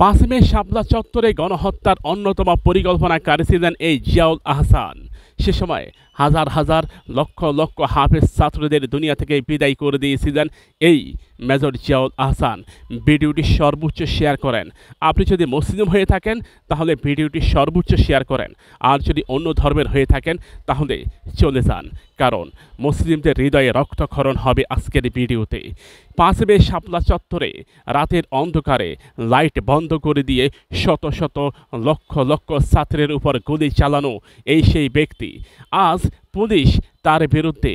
পাঁচ মে শাপলা চত্বরে গণহত্যার অন্যতম পরিকল্পনাকারী ছিলেন এই জিয়াউল আহসান সে সময় হাজার হাজার লক্ষ লক্ষ হাফেজ ছাত্রদের দুনিয়া থেকে বিদায় করে দিয়েছিলেন এই মেজর জিয়াউল আহসান ভিডিওটি সর্বোচ্চ শেয়ার করেন আপনি যদি মুসলিম হয়ে থাকেন তাহলে ভিডিওটি সর্বোচ্চ শেয়ার করেন আর যদি অন্য ধর্মের হয়ে থাকেন তাহলে চলে যান কারণ মুসলিমদের হৃদয়ে রক্তক্ষরণ হবে আজকের ভিডিওতে পাঁচবে শাপলা চত্বরে রাতের অন্ধকারে লাইট বন্ধ করে দিয়ে শত শত লক্ষ লক্ষ ছাত্রের উপর গুলি চালানো এই সেই ব্যক্তি আজ পুলিশ তার বিরুদ্ধে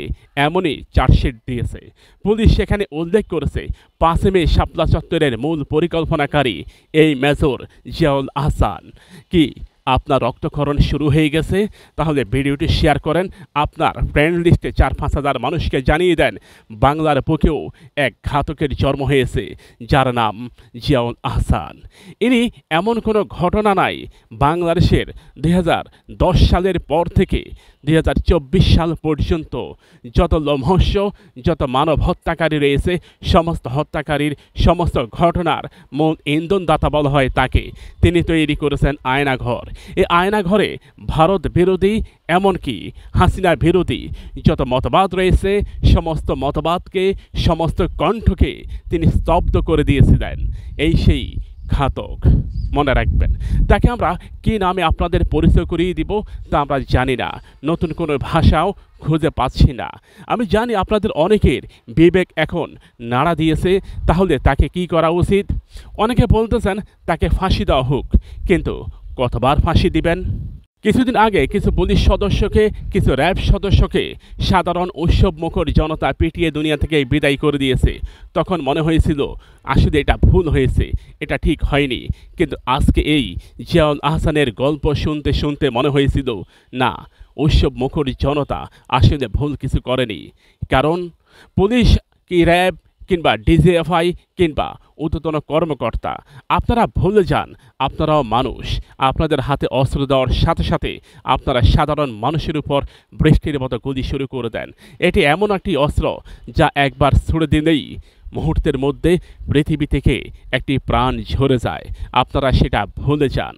এমনই চার্জশিট দিয়েছে পুলিশ সেখানে উল্লেখ করেছে পাঁচে মে শাপলা চত্বরের মূল পরিকল্পনাকারী এই মেজর জিয়াউল আহসান কি আপনার রক্তক্ষরণ শুরু হয়ে গেছে তাহলে ভিডিওটি শেয়ার করেন আপনার ফ্রেন্ড লিস্টে চার পাঁচ হাজার মানুষকে জানিয়ে দেন বাংলার বুকেও এক ঘাতকের জন্ম হয়েছে যার নাম জিয়াউল আহসান ইনি এমন কোনো ঘটনা নাই বাংলাদেশের দুই সালের পর থেকে দুই সাল পর্যন্ত যত লোমহস্য যত মানব হত্যাকারী রয়েছে সমস্ত হত্যাকারীর সমস্ত ঘটনার মূল ইন্ধনদাতা বলা হয় তাকে তিনি তৈরি করেছেন আয়নাঘর এ আয়নাঘরে ভারত বিরোধী এমনকি হাসিনা বিরোধী যত মতবাদ রয়েছে সমস্ত মতবাদকে সমস্ত কণ্ঠকে তিনি স্তব্ধ করে দিয়েছিলেন এই সেই ঘাতক মনে রাখবেন তাকে আমরা কি নামে আপনাদের পরিচয় করিয়ে দিব তা আমরা জানি না নতুন কোনো ভাষাও খুঁজে পাচ্ছি না আমি জানি আপনাদের অনেকের বিবেক এখন নাড়া দিয়েছে তাহলে তাকে কি করা উচিত অনেকে বলতেছেন তাকে ফাঁসি দেওয়া হোক কিন্তু কতবার ফাঁসি দিবেন কিছুদিন আগে কিছু পুলিশ সদস্যকে কিছু র্যাব সদস্যকে সাধারণ উৎসব মুখর জনতা পিটিয়ে দুনিয়া থেকে বিদায় করে দিয়েছে তখন মনে হয়েছিল আসলে এটা ভুল হয়েছে এটা ঠিক হয়নি কিন্তু আজকে এই জিয়াউল আহসানের গল্প শুনতে শুনতে মনে হয়েছিল না উৎসব মুখর জনতা আসলে ভুল কিছু করেনি কারণ পুলিশ কি র্যাব কিংবা ডিজিএফআই কিংবা ঊর্ধ্বতন কর্মকর্তা আপনারা ভুলে যান আপনারাও মানুষ আপনাদের হাতে অস্ত্র দেওয়ার সাথে সাথে আপনারা সাধারণ মানুষের উপর বৃষ্টির মতো গুলি শুরু করে দেন এটি এমন একটি অস্ত্র যা একবার ছুড়ে দিলেই মুহূর্তের মধ্যে পৃথিবী থেকে একটি প্রাণ ঝরে যায় আপনারা সেটা ভুলে যান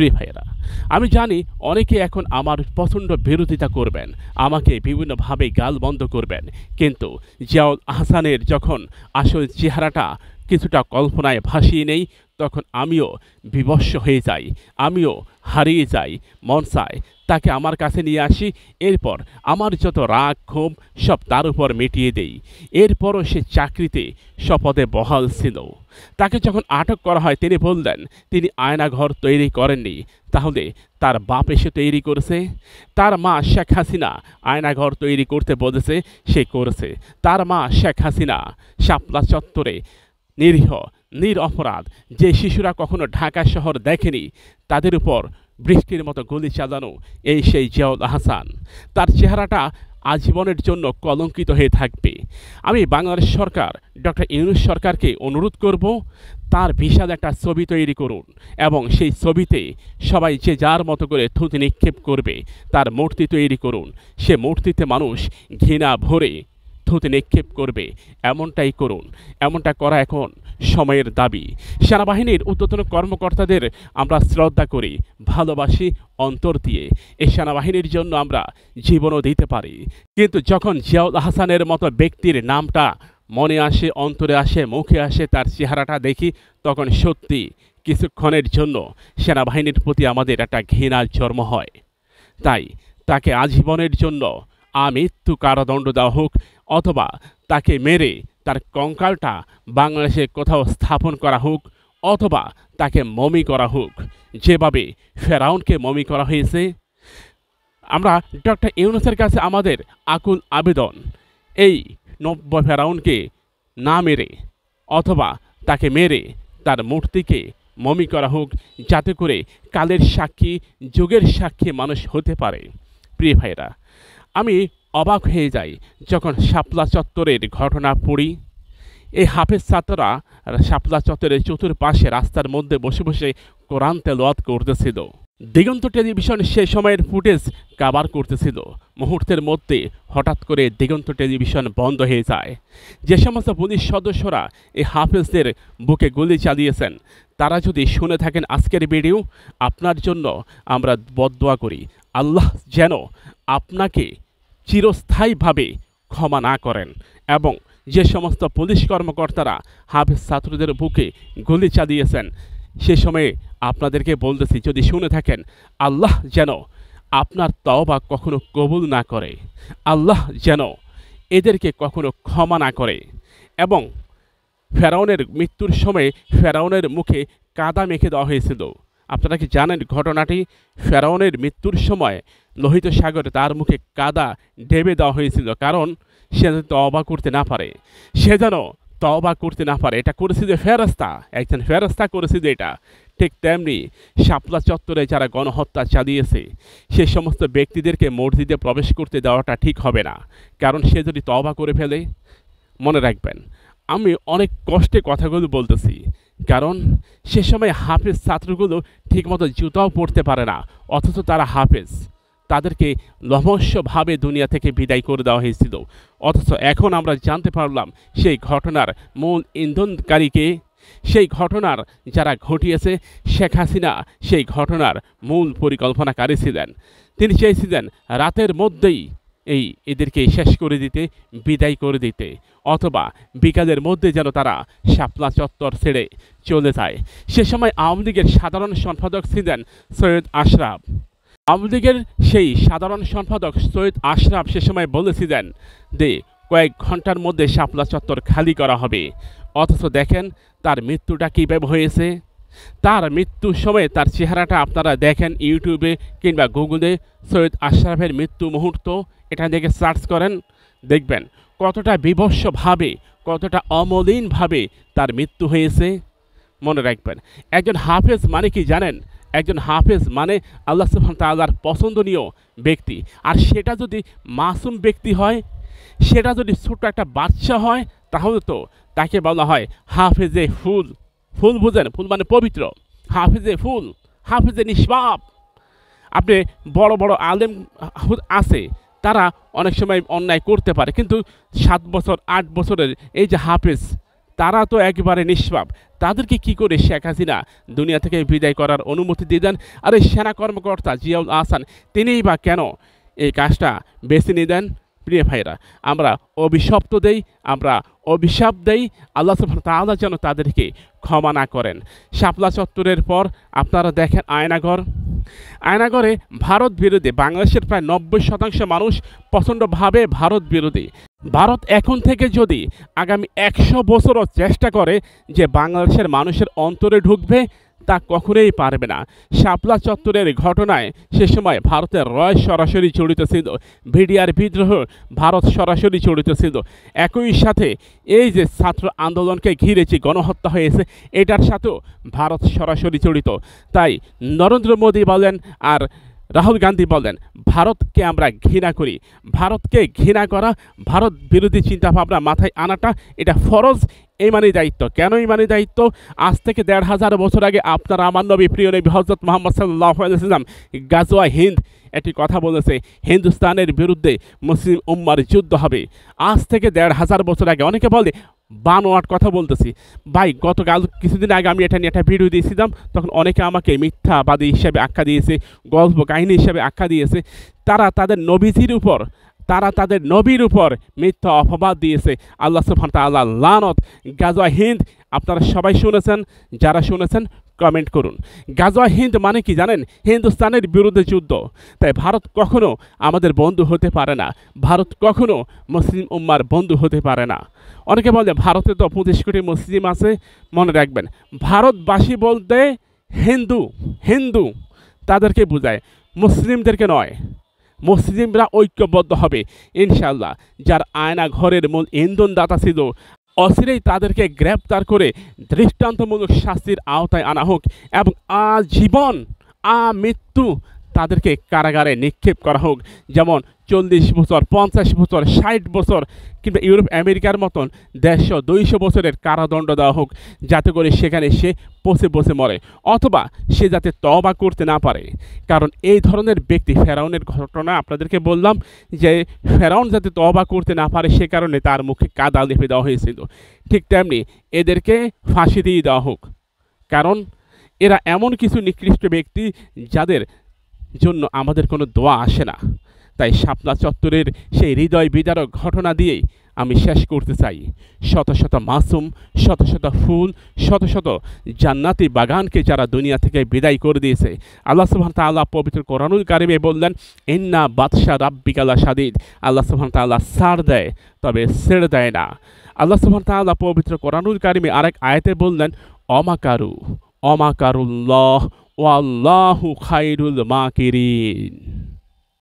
প্রিয় ভাইয়েরা আমি জানি অনেকে এখন আমার প্রচণ্ড বিরোধিতা করবেন আমাকে বিভিন্নভাবে গাল বন্ধ করবেন কিন্তু জিয়াউল আহসানের যখন আসল চেহারাটা কিছুটা কল্পনায় ভাসিয়ে নেই তখন আমিও বিবশ হয়ে যাই আমিও হারিয়ে যাই মনসায় তাকে আমার কাছে নিয়ে আসি এরপর আমার যত রাগ ক্ষোভ সব তার উপর মিটিয়ে দেই এরপরও সে চাকরিতে শপথে বহাল ছিল তাকে যখন আটক করা হয় তিনি বললেন তিনি আয়নাঘর তৈরি করেননি তাহলে তার বাপ এসে তৈরি করেছে তার মা শেখ হাসিনা আয়নাঘর তৈরি করতে বলেছে সে করেছে তার মা শেখ হাসিনা শাপলা চত্বরে নিরীহ নির অপরাধ যে শিশুরা কখনো ঢাকা শহর দেখেনি তাদের উপর বৃষ্টির মতো গুলি চালানো এই সেই জিয়াউল হাসান তার চেহারাটা আজীবনের জন্য কলঙ্কিত হয়ে থাকবে আমি বাংলাদেশ সরকার ডক্টর ইউনুস সরকারকে অনুরোধ করব তার বিশাল একটা ছবি তৈরি করুন এবং সেই ছবিতে সবাই যে যার মতো করে থুতি নিক্ষেপ করবে তার মূর্তি তৈরি করুন সে মূর্তিতে মানুষ ঘৃণা ভরে থুতি নিক্ষেপ করবে এমনটাই করুন এমনটা করা এখন সময়ের দাবি সেনাবাহিনীর উদ্যতন কর্মকর্তাদের আমরা শ্রদ্ধা করি ভালোবাসি অন্তর দিয়ে এই সেনাবাহিনীর জন্য আমরা জীবনও দিতে পারি কিন্তু যখন জিয়াউল হাসানের মতো ব্যক্তির নামটা মনে আসে অন্তরে আসে মুখে আসে তার চেহারাটা দেখি তখন সত্যি কিছুক্ষণের জন্য সেনাবাহিনীর প্রতি আমাদের একটা ঘৃণার জন্ম হয় তাই তাকে আজীবনের জন্য আমৃত্যু কারাদণ্ড দেওয়া হোক অথবা তাকে মেরে তার কঙ্কালটা বাংলাদেশে কোথাও স্থাপন করা হোক অথবা তাকে মমি করা হোক যেভাবে ফেরাউনকে মমি করা হয়েছে আমরা ডক্টর ইউনুসের কাছে আমাদের আকুল আবেদন এই নব্য ফেরাউনকে না মেরে অথবা তাকে মেরে তার মূর্তিকে মমি করা হোক যাতে করে কালের সাক্ষী যুগের সাক্ষী মানুষ হতে পারে প্রিয় ভাইরা আমি অবাক হয়ে যাই যখন শাপলা চত্বরের ঘটনা পড়ি এই হাফেজ ছাত্ররা শাপলা চত্বরের চতুর্পাশে রাস্তার মধ্যে বসে বসে কোরআন তেলোয়াত করতেছিল দিগন্ত টেলিভিশন সে সময়ের ফুটেজ কাবার করতেছিল মুহূর্তের মধ্যে হঠাৎ করে দিগন্ত টেলিভিশন বন্ধ হয়ে যায় যে সমস্ত পুলিশ সদস্যরা এই হাফেজদের বুকে গুলি চালিয়েছেন তারা যদি শুনে থাকেন আজকের ভিডিও আপনার জন্য আমরা বদোয়া করি আল্লাহ যেন আপনাকে চিরস্থায়ীভাবে ক্ষমা না করেন এবং যে সমস্ত পুলিশ কর্মকর্তারা হাফেজ ছাত্রদের বুকে গুলি চালিয়েছেন সে সময়ে আপনাদেরকে বলতেছি যদি শুনে থাকেন আল্লাহ যেন আপনার তওবা কখনো কবুল না করে আল্লাহ যেন এদেরকে কখনো ক্ষমা না করে এবং ফেরাউনের মৃত্যুর সময়ে ফেরাউনের মুখে কাদা মেখে দেওয়া হয়েছিল আপনারা কি জানেন ঘটনাটি ফেরাউনের মৃত্যুর সময় লোহিত সাগরে তার মুখে কাদা ঢেবে দেওয়া হয়েছিল কারণ সে যেন তবা করতে না পারে সে যেন তবা করতে না পারে এটা করেছে যে ফেরাস্তা একজন ফেরস্তা করেছে যে এটা ঠিক তেমনি শাপলা চত্বরে যারা গণহত্যা চালিয়েছে সে সমস্ত ব্যক্তিদেরকে মসজিদে প্রবেশ করতে দেওয়াটা ঠিক হবে না কারণ সে যদি তবা করে ফেলে মনে রাখবেন আমি অনেক কষ্টে কথাগুলো বলতেছি কারণ সে সময় হাফেজ ছাত্রগুলো ঠিকমতো জুতাও পড়তে পারে না অথচ তারা হাফেজ তাদেরকে লহস্যভাবে দুনিয়া থেকে বিদায় করে দেওয়া হয়েছিল অথচ এখন আমরা জানতে পারলাম সেই ঘটনার মূল ইন্ধনকারীকে সেই ঘটনার যারা ঘটিয়েছে শেখ হাসিনা সেই ঘটনার মূল পরিকল্পনাকারী ছিলেন তিনি চেয়েছিলেন রাতের মধ্যেই এই এদেরকে শেষ করে দিতে বিদায় করে দিতে অথবা বিকালের মধ্যে যেন তারা শাপলা চত্বর ছেড়ে চলে যায় সে সময় আওয়ামী লীগের সাধারণ সম্পাদক ছিলেন সৈয়দ আশরাফ আওয়ামী লীগের সেই সাধারণ সম্পাদক সৈয়দ আশরাফ সে সময় বলেছিলেন যে কয়েক ঘন্টার মধ্যে শাপলা চত্বর খালি করা হবে অথচ দেখেন তার মৃত্যুটা কীভাবে হয়েছে তার মৃত্যুর সময় তার চেহারাটা আপনারা দেখেন ইউটিউবে কিংবা গুগলে সৈয়দ আশরাফের মৃত্যু মুহূর্ত এটা দেখে সার্চ করেন দেখবেন কতটা বিভৎসভাবে কতটা অমলিনভাবে তার মৃত্যু হয়েছে মনে রাখবেন একজন হাফেজ মানে কি জানেন একজন হাফেজ মানে আল্লাহ সুবহান তাল্লার পছন্দনীয় ব্যক্তি আর সেটা যদি মাসুম ব্যক্তি হয় সেটা যদি ছোট্ট একটা বাচ্চা হয় তাহলে তো তাকে বলা হয় হাফেজে ফুল ফুল বুঝেন ফুল মানে পবিত্র হাফেজে ফুল হাফেজে নিষ্পাপ আপনি বড় বড় আলেম আছে তারা অনেক সময় অন্যায় করতে পারে কিন্তু সাত বছর আট বছরের এই যে হাফেজ তারা তো একবারে নিষ্পাপ তাদেরকে কি করে শেখ হাসিনা দুনিয়া থেকে বিদায় করার অনুমতি দিয়ে দেন আর এই সেনা কর্মকর্তা জিয়াউল আহসান তিনিই বা কেন এই কাজটা বেছে নিয়ে দেন প্রিয় ভাইরা আমরা অভিশপ্ত দেই আমরা অভিশাপ দেই আল্লাহ তাহলে যেন তাদেরকে ক্ষমা না করেন শাপলা চত্বরের পর আপনারা দেখেন আয়নাঘর আয়নাগরে ভারত বিরোধী বাংলাদেশের প্রায় নব্বই শতাংশ মানুষ প্রচণ্ডভাবে ভারত বিরোধী ভারত এখন থেকে যদি আগামী একশো বছরও চেষ্টা করে যে বাংলাদেশের মানুষের অন্তরে ঢুকবে তা কখনোই পারবে না শাপলা চত্বরের ঘটনায় সে সময় ভারতের রয় সরাসরি জড়িত ছিল ভিডিআর বিদ্রোহ ভারত সরাসরি জড়িত ছিল একই সাথে এই যে ছাত্র আন্দোলনকে ঘিরে যে গণহত্যা হয়েছে এটার সাথেও ভারত সরাসরি জড়িত তাই নরেন্দ্র মোদী বলেন আর রাহুল গান্ধী বলেন ভারতকে আমরা ঘৃণা করি ভারতকে ঘৃণা করা ভারত বিরোধী চিন্তাভাবনা মাথায় আনাটা এটা ফরজ এই মানে দায়িত্ব কেন মানে দায়িত্ব আজ থেকে দেড় হাজার বছর আগে আপনার আমার নবী প্রিয় নবী হজরত মোহাম্মদ সাল্লাহ ইসলাম গাজোয়া হিন্দ একটি কথা বলেছে হিন্দুস্তানের বিরুদ্ধে মুসলিম উম্মার যুদ্ধ হবে আজ থেকে দেড় হাজার বছর আগে অনেকে বলে বানোয়াট কথা বলতেছি ভাই গতকাল কিছুদিন আগে আমি এটা নিয়ে একটা ভিডিও দিয়েছিলাম তখন অনেকে আমাকে মিথ্যাবাদী হিসাবে আখ্যা দিয়েছে গল্প কাহিনী হিসাবে আখ্যা দিয়েছে তারা তাদের নবীজির উপর তারা তাদের নবীর উপর মিথ্যা অপবাদ দিয়েছে আল্লাহ সুফান আল্লাহ লানত গাজা হিন্দ আপনারা সবাই শুনেছেন যারা শুনেছেন কমেন্ট করুন গাজোয়া হিন্দ মানে কি জানেন হিন্দুস্তানের বিরুদ্ধে যুদ্ধ তাই ভারত কখনো আমাদের বন্ধু হতে পারে না ভারত কখনও মুসলিম উম্মার বন্ধু হতে পারে না অনেকে বলে ভারতে তো পঁচিশ কোটি মুসলিম আছে মনে রাখবেন ভারতবাসী বলতে হিন্দু হিন্দু তাদেরকে বোঝায় মুসলিমদেরকে নয় মুসলিমরা ঐক্যবদ্ধ হবে ইনশাল্লাহ যার আয়না ঘরের মূল ইন্ধনদাতা ছিল অচিরেই তাদেরকে গ্রেপ্তার করে দৃষ্টান্তমূলক শাস্তির আওতায় আনা হোক এবং আজীবন মৃত্যু তাদেরকে কারাগারে নিক্ষেপ করা হোক যেমন চল্লিশ বছর পঞ্চাশ বছর ষাট বছর কিংবা ইউরোপ আমেরিকার মতন দেড়শো দুইশো বছরের কারাদণ্ড দেওয়া হোক যাতে করে সেখানে সে পচে বসে মরে অথবা সে যাতে তবা করতে না পারে কারণ এই ধরনের ব্যক্তি ফেরাউনের ঘটনা আপনাদেরকে বললাম যে ফেরাউন যাতে তবা করতে না পারে সে কারণে তার মুখে কাদা লেপে দেওয়া হয়েছিল ঠিক তেমনি এদেরকে ফাঁসি দিয়ে দেওয়া হোক কারণ এরা এমন কিছু নিকৃষ্ট ব্যক্তি যাদের জন্য আমাদের কোনো দোয়া আসে না তাই শাপলা চত্বরের সেই হৃদয় বিদারক ঘটনা দিয়েই আমি শেষ করতে চাই শত শত মাসুম শত শত ফুল শত শত জান্নাতি বাগানকে যারা দুনিয়া থেকে বিদায় করে দিয়েছে আল্লাহ সুহান তাল্লাহ পবিত্র করানুল কারিমে বললেন এন্না বাদশাহ রাব্বিকালা সাদিদ আল্লাহ সুহান তাল্লাহ সার দেয় তবে ছেড়ে দেয় না আল্লাহ সুহান তাল্লাহ পবিত্র করানুল কারিমে আরেক আয়তে বললেন অমাকারু অমাকারুল্লাহ Wallahu khairul makirin.